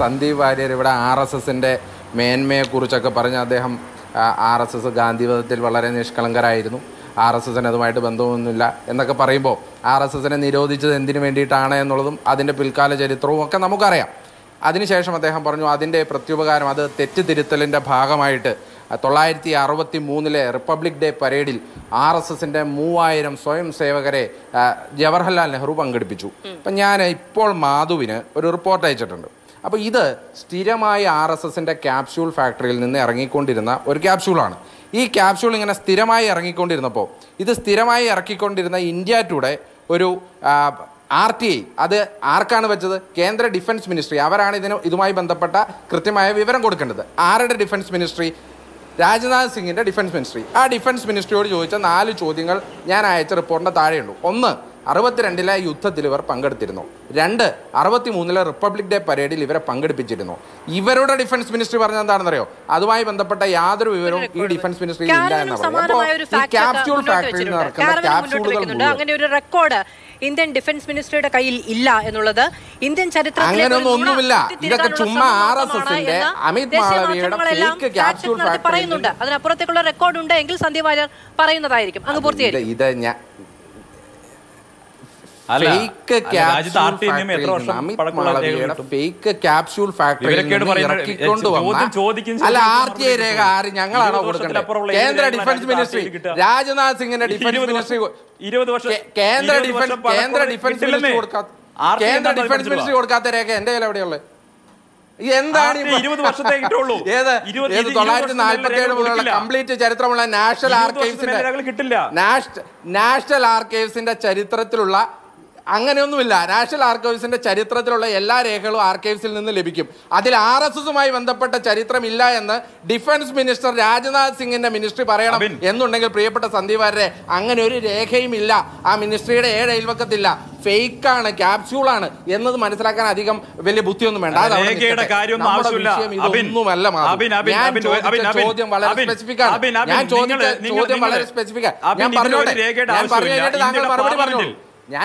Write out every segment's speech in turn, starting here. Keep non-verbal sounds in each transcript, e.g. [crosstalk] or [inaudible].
സന്ദീപ് വാര്യർ ഇവിടെ R S എസിൻ്റെ മേന്മയെക്കുറിച്ചൊക്കെ പറഞ്ഞ് അദ്ദേഹം ആർ എസ് എസ് ഗാന്ധിവധത്തിൽ വളരെ നിഷ്കളങ്കരായിരുന്നു ആർ എസ് എസിന് അതുമായിട്ട് ബന്ധമൊന്നുമില്ല എന്നൊക്കെ പറയുമ്പോൾ ആർ എസ് എസിനെ നിരോധിച്ചത് എന്തിനു വേണ്ടിയിട്ടാണ് എന്നുള്ളതും അതിൻ്റെ പിൽക്കാല ചരിത്രവും ഒക്കെ നമുക്കറിയാം അതിനുശേഷം അദ്ദേഹം പറഞ്ഞു അതിൻ്റെ പ്രത്യുപകാരം അത് തെറ്റുതിരുത്തലിൻ്റെ ഭാഗമായിട്ട് തൊള്ളായിരത്തി അറുപത്തി മൂന്നിലെ റിപ്പബ്ലിക് ഡേ പരേഡിൽ ആർ എസ് എസിൻ്റെ മൂവായിരം സ്വയം സേവകരെ ജവഹർലാൽ നെഹ്റു പങ്കെടുപ്പിച്ചു അപ്പം ഞാൻ ഇപ്പോൾ മാധുവിന് ഒരു റിപ്പോർട്ട് അയച്ചിട്ടുണ്ട് അപ്പോൾ ഇത് സ്ഥിരമായി ആർ എസ് എസിൻ്റെ ക്യാപ്സ്യൂൾ ഫാക്ടറിയിൽ നിന്ന് ഇറങ്ങിക്കൊണ്ടിരുന്ന ഒരു ക്യാപ്സ്യൂളാണ് ഈ ക്യാപ്സ്യൂൾ ഇങ്ങനെ സ്ഥിരമായി ഇറങ്ങിക്കൊണ്ടിരുന്നപ്പോൾ ഇത് സ്ഥിരമായി ഇറക്കിക്കൊണ്ടിരുന്ന ഇന്ത്യ ടുഡേ ഒരു ആർ ടി ഐ അത് ആർക്കാണ് വെച്ചത് കേന്ദ്ര ഡിഫൻസ് മിനിസ്ട്രി അവരാണ് ഇതിന് ഇതുമായി ബന്ധപ്പെട്ട കൃത്യമായ വിവരം കൊടുക്കേണ്ടത് ആരുടെ ഡിഫൻസ് മിനിസ്ട്രി രാജ്നാഥ് സിംഗിൻ്റെ ഡിഫൻസ് മിനിസ്ട്രി ആ ഡിഫൻസ് മിനിസ്ട്രിയോട് ചോദിച്ച നാല് ചോദ്യങ്ങൾ ഞാൻ അയച്ച റിപ്പോർട്ടിൻ്റെ താഴെയുള്ളൂ ഒന്ന് അറുപത്തിരണ്ടിലെ യുദ്ധത്തിൽ ഇവർ പങ്കെടുത്തിരുന്നു രണ്ട് അറുപത്തിമൂന്നിലെ റിപ്പബ്ലിക് ഡേ പരേഡിൽ ഇവരെ പങ്കെടുപ്പിച്ചിരുന്നു ഇവരുടെ ഡിഫൻസ് മിനിസ്ട്രി പറഞ്ഞ എന്താണെന്നറിയോ അതുമായി ബന്ധപ്പെട്ട യാതൊരു വിവരവും ഈ ഡിഫൻസ് മിനിസ്ട്രിയിൽ ഇല്ല എന്ന് പറയുന്നത് ക്യാപ്സ്യൂൾ ഫാക്ടറിയിൽ നടക്കുന്ന അങ്ങനെ ഒരു റെക്കോർഡ് ഇന്ത്യൻ ഡിഫൻസ് മിനിസ്ട്രിയുടെ കയ്യിൽ ഇല്ല എന്നുള്ളത് ഇന്ത്യൻ ചരിത്രത്തിലെ അങ്ങനെയൊന്നും ഒന്നുമില്ല ഇതൊക്കെ ചുമ്മാ ആർ എസ് എസിന്റെ അമിത് മാളവിയുടെ ക്യാപ്സ്യൂൾ പറയുന്നുണ്ട് അതിനപ്പുറത്തേക്കുള്ള റെക്കോർഡ് ഉണ്ട് എങ്കിൽ സന്ധ്യ വാര്യർ പറയുന്നതായിരിക്കും അങ്ങ് പൂർത്തിയായി ഇത് ഞാൻ ഫേക്ക് ക്യാപ്സ്യൂൾ ഫാക്ടറി അല്ല ആർ ടി ഐ രേഖ ആര് ഞങ്ങളാണോ കൊടുക്കേണ്ടത് കേന്ദ്ര ഡിഫൻസ് മിനിസ്ട്രി രാജ്നാഥ് സിംഗിന്റെ ഡിഫൻസ് മിനിസ്ട്രി ഇരുപത് വർഷം കേന്ദ്ര ഡിഫൻസ് കേന്ദ്ര ഡിഫൻസ് മിനിസ്ട്രി കൊടുക്കാത്ത കേന്ദ്ര ഡിഫൻസ് മിനിസ്ട്രി കൊടുക്കാത്ത രേഖ എന്റെ കയ്യിൽ എവിടെയുള്ളത് എന്താണ് [laughs] ഏത് തൊള്ളായിരത്തി നാല്പത്തി ഏഴ് മുതലുള്ള കംപ്ലീറ്റ് ചരിത്രമുള്ള നാഷണൽ ആർക്കൈവ്സിന്റെ നാഷണൽ ആർക്കൈവ്സിന്റെ ചരിത്രത്തിലുള്ള അങ്ങനെയൊന്നുമില്ല നാഷണൽ ആർക്കൈവ്സിൻ്റെ ചരിത്രത്തിലുള്ള എല്ലാ രേഖകളും ആർക്കൈവ്സിൽ നിന്ന് ലഭിക്കും അതിൽ ആർ എസ് എസുമായി ബന്ധപ്പെട്ട ചരിത്രമില്ല എന്ന് ഡിഫൻസ് മിനിസ്റ്റർ രാജ്നാഥ് സിംഗിന്റെ മിനിസ്ട്രി പറയണം എന്നുണ്ടെങ്കിൽ പ്രിയപ്പെട്ട സന്ദീപാരരെ അങ്ങനെ ഒരു രേഖയും ഇല്ല ആ മിനിസ്ട്രിയുടെ ഏഴ് അയൽവക്കത്തില്ല ഫേക്കാണ് ക്യാപ്സ്യൂളാണ് എന്നത് മനസ്സിലാക്കാൻ അധികം വലിയ ബുദ്ധിയൊന്നും വേണ്ട ഇതൊന്നുമല്ല ചോദ്യം വളരെ ഞാൻ ചോദ്യം വളരെ സ്പെസിഫിക് ആണ് ഞാൻ പറഞ്ഞോട്ടെ ഞാൻ പറഞ്ഞു കഴിഞ്ഞിട്ട് താങ്കൾ മറുപടി പറഞ്ഞു ഞാൻ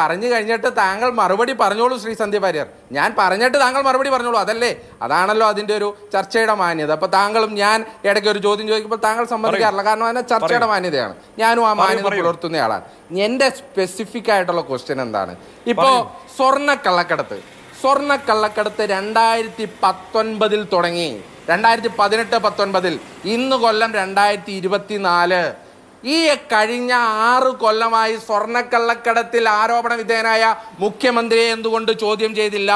പറഞ്ഞു കഴിഞ്ഞിട്ട് താങ്കൾ മറുപടി പറഞ്ഞോളൂ ശ്രീ സന്ധ്യ വാര്യർ ഞാൻ പറഞ്ഞിട്ട് താങ്കൾ മറുപടി പറഞ്ഞോളൂ അതല്ലേ അതാണല്ലോ അതിന്റെ ഒരു ചർച്ചയുടെ മാന്യത അപ്പൊ താങ്കളും ഞാൻ ഇടയ്ക്ക് ഒരു ചോദ്യം ചോദിക്കുമ്പോൾ താങ്കൾ സംബന്ധിക്കാറില്ല കാരണം അതിനെ ചർച്ചയുടെ മാന്യതയാണ് ഞാനും ആ മാന്യത പുലർത്തുന്നയാളാണ് എന്റെ സ്പെസിഫിക് ആയിട്ടുള്ള ക്വസ്റ്റ്യൻ എന്താണ് ഇപ്പോ സ്വർണ്ണ കള്ളക്കടത്ത് സ്വർണ്ണ കള്ളക്കടത്ത് രണ്ടായിരത്തി പത്തൊൻപതിൽ തുടങ്ങി രണ്ടായിരത്തി പതിനെട്ട് പത്തൊൻപതിൽ ഇന്ന് കൊല്ലം രണ്ടായിരത്തി ഇരുപത്തിനാല് ഈ കഴിഞ്ഞ ആറ് കൊല്ലമായി സ്വർണക്കള്ളക്കടത്തിൽ ആരോപണ വിധേയനായ മുഖ്യമന്ത്രിയെ എന്തുകൊണ്ട് ചോദ്യം ചെയ്തില്ല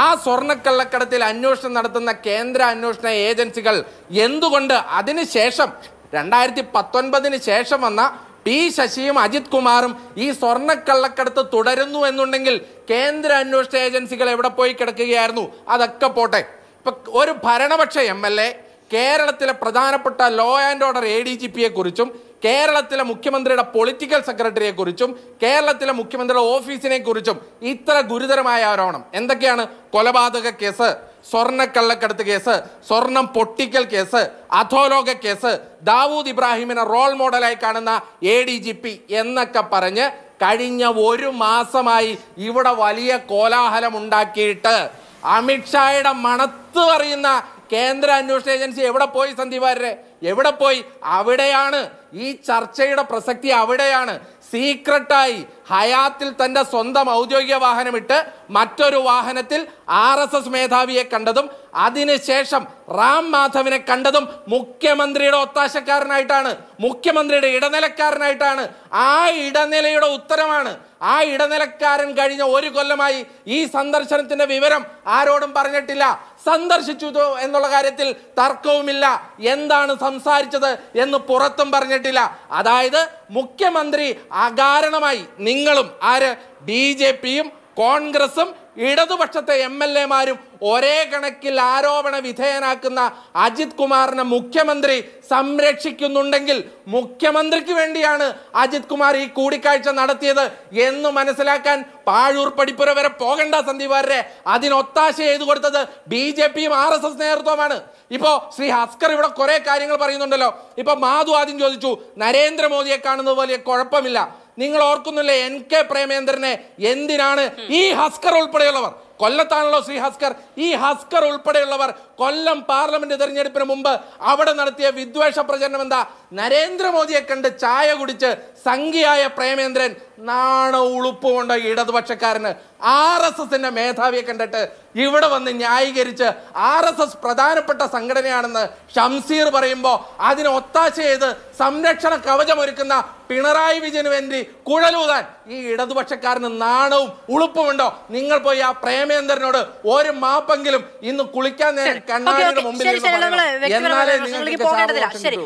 ആ സ്വർണക്കള്ളക്കടത്തിൽ അന്വേഷണം നടത്തുന്ന കേന്ദ്ര അന്വേഷണ ഏജൻസികൾ എന്തുകൊണ്ട് അതിനുശേഷം രണ്ടായിരത്തി പത്തൊൻപതിന് ശേഷം വന്ന പി ശശിയും അജിത് കുമാറും ഈ സ്വർണക്കള്ളക്കടത്ത് തുടരുന്നു എന്നുണ്ടെങ്കിൽ കേന്ദ്ര അന്വേഷണ ഏജൻസികൾ എവിടെ പോയി കിടക്കുകയായിരുന്നു അതൊക്കെ പോട്ടെ ഇപ്പൊ ഒരു ഭരണപക്ഷ എം എൽ എ കേരളത്തിലെ പ്രധാനപ്പെട്ട law and order A D G കുറിച്ചും കേരളത്തിലെ മുഖ്യമന്ത്രിയുടെ പൊളിറ്റിക്കൽ സെക്രട്ടറിയെ കുറിച്ചും കേരളത്തിലെ മുഖ്യമന്ത്രിയുടെ ഓഫീസിനെ കുറിച്ചും ഇത്ര ഗുരുതരമായ ആരോപണം എന്തൊക്കെയാണ് കൊലപാതക കേസ് സ്വർണ്ണക്കള്ളക്കടത്ത് കേസ് സ്വർണം പൊട്ടിക്കൽ കേസ് അധോലോക കേസ് ദാവൂദ് ഇബ്രാഹിമിനെ റോൾ മോഡലായി കാണുന്ന എ ഡി ജി പി എന്നൊക്കെ പറഞ്ഞ് കഴിഞ്ഞ ഒരു മാസമായി ഇവിടെ വലിയ കോലാഹലം ഉണ്ടാക്കിയിട്ട് അമിത്ഷായുടെ മണത്ത് പറയുന്ന കേന്ദ്ര അന്വേഷണ ഏജൻസി എവിടെ പോയി സന്ദീപാരെ എവിടെ പോയി അവിടെയാണ് ഈ ചർച്ചയുടെ പ്രസക്തി അവിടെയാണ് സീക്രട്ടായി ഹയാത്തിൽ തന്റെ സ്വന്തം ഔദ്യോഗിക വാഹനമിട്ട് മറ്റൊരു വാഹനത്തിൽ ആർ എസ് എസ് മേധാവിയെ കണ്ടതും അതിനുശേഷം റാം മാധവിനെ കണ്ടതും മുഖ്യമന്ത്രിയുടെ ഒത്താശക്കാരനായിട്ടാണ് മുഖ്യമന്ത്രിയുടെ ഇടനിലക്കാരനായിട്ടാണ് ആ ഇടനിലയുടെ ഉത്തരമാണ് ആ ഇടനിലക്കാരൻ കഴിഞ്ഞ ഒരു കൊല്ലമായി ഈ സന്ദർശനത്തിന്റെ വിവരം ആരോടും പറഞ്ഞിട്ടില്ല സന്ദർശിച്ചു എന്നുള്ള കാര്യത്തിൽ തർക്കവുമില്ല എന്താണ് സംസാരിച്ചത് എന്ന് പുറത്തും പറഞ്ഞിട്ടില്ല അതായത് മുഖ്യമന്ത്രി അകാരണമായി നിങ്ങളും ആര് ബി ജെ പിയും കോൺഗ്രസും ഇടതുപക്ഷത്തെ എം എൽ എമാരും ഒരേ കണക്കിൽ ആരോപണ വിധേയനാക്കുന്ന അജിത് കുമാറിനെ മുഖ്യമന്ത്രി സംരക്ഷിക്കുന്നുണ്ടെങ്കിൽ മുഖ്യമന്ത്രിക്ക് വേണ്ടിയാണ് അജിത് കുമാർ ഈ കൂടിക്കാഴ്ച നടത്തിയത് എന്ന് മനസ്സിലാക്കാൻ പാഴൂർ പടിപ്പുര വരെ പോകണ്ട സന്ദീപാരെ അതിനൊത്താശ ചെയ്തു കൊടുത്തത് ബി ജെ പിയും ആർ എസ് എസ് നേതൃത്വമാണ് ഇപ്പോൾ ശ്രീ ഹസ്കർ ഇവിടെ കുറേ കാര്യങ്ങൾ പറയുന്നുണ്ടല്ലോ ഇപ്പോൾ മാധു ആദ്യം ചോദിച്ചു നരേന്ദ്രമോദിയെ കാണുന്നത് വലിയ കുഴപ്പമില്ല നിങ്ങൾ ഓർക്കുന്നില്ലേ എൻ കെ പ്രേമേന്ദ്രനെ എന്തിനാണ് ഈ ഹസ്കർ ഉൾപ്പെടെയുള്ളവർ കൊല്ലത്താണല്ലോ ശ്രീ ഹസ്കർ ഈ ഹസ്കർ ഉൾപ്പെടെയുള്ളവർ കൊല്ലം പാർലമെന്റ് തെരഞ്ഞെടുപ്പിന് മുമ്പ് അവിടെ നടത്തിയ വിദ്വേഷ പ്രചരണം എന്താ നരേന്ദ്രമോദിയെ കണ്ട് ചായ കുടിച്ച് സംഖ്യയായ പ്രേമേന്ദ്രൻ നാണ കൊണ്ട ഇടതുപക്ഷക്കാരന് ആർ എസ് എസിന്റെ മേധാവിയെ കണ്ടിട്ട് ഇവിടെ വന്ന് ന്യായീകരിച്ച് ആർ എസ് എസ് പ്രധാനപ്പെട്ട സംഘടനയാണെന്ന് ഷംസീർ പറയുമ്പോൾ അതിനെ ഒത്താശ ചെയ്ത് സംരക്ഷണ കവചമൊരുക്കുന്ന പിണറായി വിജയന് വേണ്ടി കുഴലൂതാൻ ഈ ഇടതുപക്ഷക്കാരന് നാണവും ഉളുപ്പുമുണ്ടോ നിങ്ങൾ പോയി ആ പ്രേമേന്ദ്രനോട് ഒരു മാപ്പെങ്കിലും ഇന്ന് കുളിക്കാൻ നേരം കണ്ണാടിയുടെ മുമ്പിൽ ഇരുന്ന് പറയണം. എന്നാലേ നിങ്ങൾക്ക് ശരി